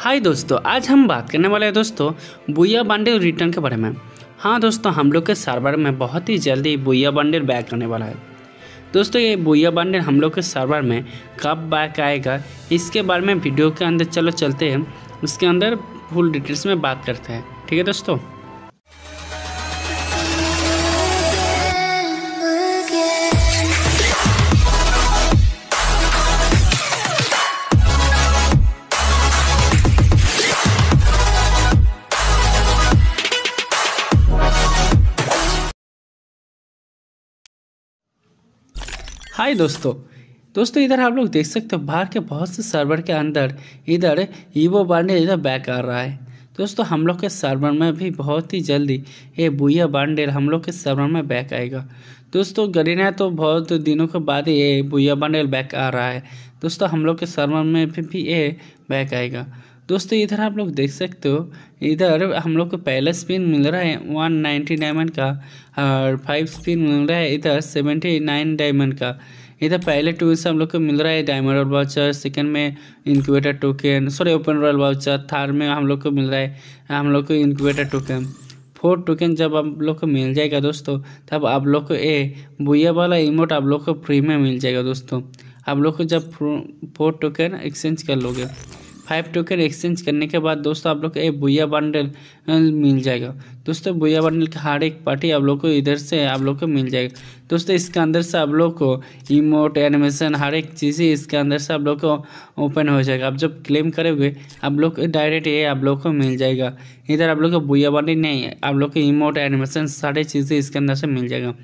हाय दोस्तों आज हम बात करने वाले हैं दोस्तों बुया बंडल रिटर्न के बारे में हाँ दोस्तों हम लोग के सर्वर में बहुत ही जल्दी बुया बंडल बैक आने वाला है दोस्तों ये बुया बंडल हम लोग के सर्वर में कब बैक आएगा इसके बारे में वीडियो के अंदर चलो चलते हैं उसके अंदर फुल डिटेल्स में बात करते हैं ठीक है दोस्तों हाय दोस्तों दोस्तों इधर आप लोग देख सकते हो बाहर के बहुत से सर्वर के अंदर इधर ईवो बांडे इधर बैक तो आ रहा है दोस्तों हम लोग के सर्वर में भी बहुत ही जल्दी ये बुया बांडेल हम लोग के सर्वर में बैक आएगा दोस्तों गरीना तो बहुत दिनों के बाद ये बुया बांडेल बैक आ रहा है दोस्तों हम लोग के सर्वर में भी, भी ये बैक आएगा दोस्तों इधर आप लोग देख सकते हो इधर हम लोग को पहला स्पिन मिल रहा है वन नाइन्टी डायमंड का और फाइव स्पिन मिल रहा है इधर सेवेंटी नाइन डायमंड का इधर पहले से हम लोग को मिल रहा है डायमंड रॉयल वाउचर सेकंड में incubator token sorry open royal voucher third में हम लोग को मिल रहा है हम लोग को इनक्यूबेटर टोकन फोर्थ टोकन जब आप लोग को मिल जाएगा दोस्तों तब आप लोग को ए बुया वाला इमोट आप लोग को फ्री में मिल जाएगा दोस्तों आप लोग को जब फोर्थ टोकन एक्सचेंज कर लोगे फाइव टोकन एक्सचेंज करने के बाद दोस्तों आप लोग को एक बुया बंडल मिल जाएगा दोस्तों बुया बंडल का हर एक पार्टी आप लोग को इधर से आप लोग को मिल जाएगा दोस्तों इसके अंदर से आप लोग को इमोट एनिमेशन हर एक चीज़ ही इसके अंदर से आप लोग को ओपन हो जाएगा आप जब क्लेम करोगे आप लोग डायरेक्ट ये आप लोग को मिल जाएगा इधर आप लोग को बुया बंडल नहीं आप लोग को इमोट एनिमेशन सारे चीज़ें इसके अंदर से मिल जाएगा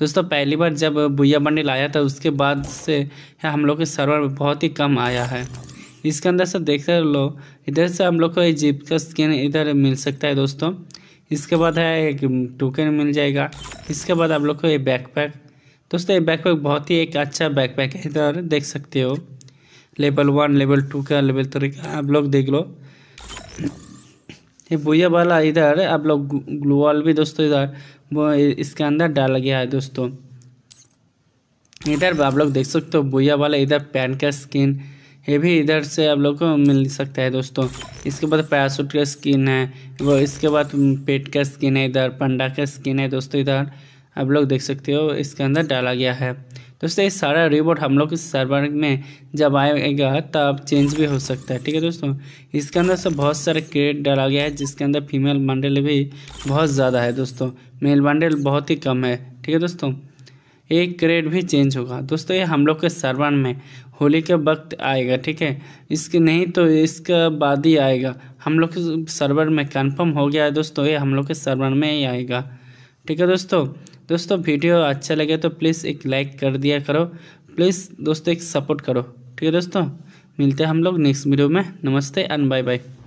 दोस्तों पहली बार जब बुया बंडल आया था उसके बाद से हम लोग के सर्वर बहुत ही कम आया है इसके अंदर से देखते लो इधर से हम लोग को ये जीप का स्किन इधर मिल सकता है दोस्तों इसके बाद है एक टोकन मिल जाएगा इसके बाद आप लोग को ये बैकपैक दोस्तों ये बैकपैक बहुत ही एक अच्छा बैकपैक है इधर देख सकते हो लेवल वन लेवल टू का लेवल थ्री का आप लोग देख लो ये भूया वाला इधर आप लोग ग्लूवाल भी दोस्तों इधर वो इसके अंदर डाल गया है दोस्तों इधर आप लोग देख सकते हो भूया वाला इधर पैन का स्किन ये भी इधर से आप लोग को मिल सकता है दोस्तों इसके बाद पैरासूट का स्किन है वो इसके बाद पेट का स्किन है इधर पंडा का स्किन है दोस्तों इधर आप लोग देख सकते हो इसके अंदर डाला गया है दोस्तों ये सारा रिबोट हम लोग इस सर्वर में जब आएगा तब चेंज भी हो सकता है ठीक है दोस्तों इसके अंदर से बहुत सारे क्रेट डाला गया है जिसके अंदर फीमेल बंडल भी बहुत ज़्यादा है दोस्तों मेल बंडल बहुत ही कम है ठीक है दोस्तों एक ग्रेड भी चेंज होगा दोस्तों ये हम लोग के सर्वर में होली के वक्त आएगा ठीक है इसके नहीं तो इसका बाद ही आएगा हम लोग के सर्वर में कंफर्म हो गया है दोस्तों ये हम लोग के सर्वर में ही आएगा ठीक है दोस्तों दोस्तों वीडियो अच्छा लगे तो प्लीज़ एक लाइक कर दिया करो प्लीज़ दोस्तों एक सपोर्ट करो ठीक है दोस्तों मिलते हैं हम लोग नेक्स्ट वीडियो में नमस्ते एंड बाय बाय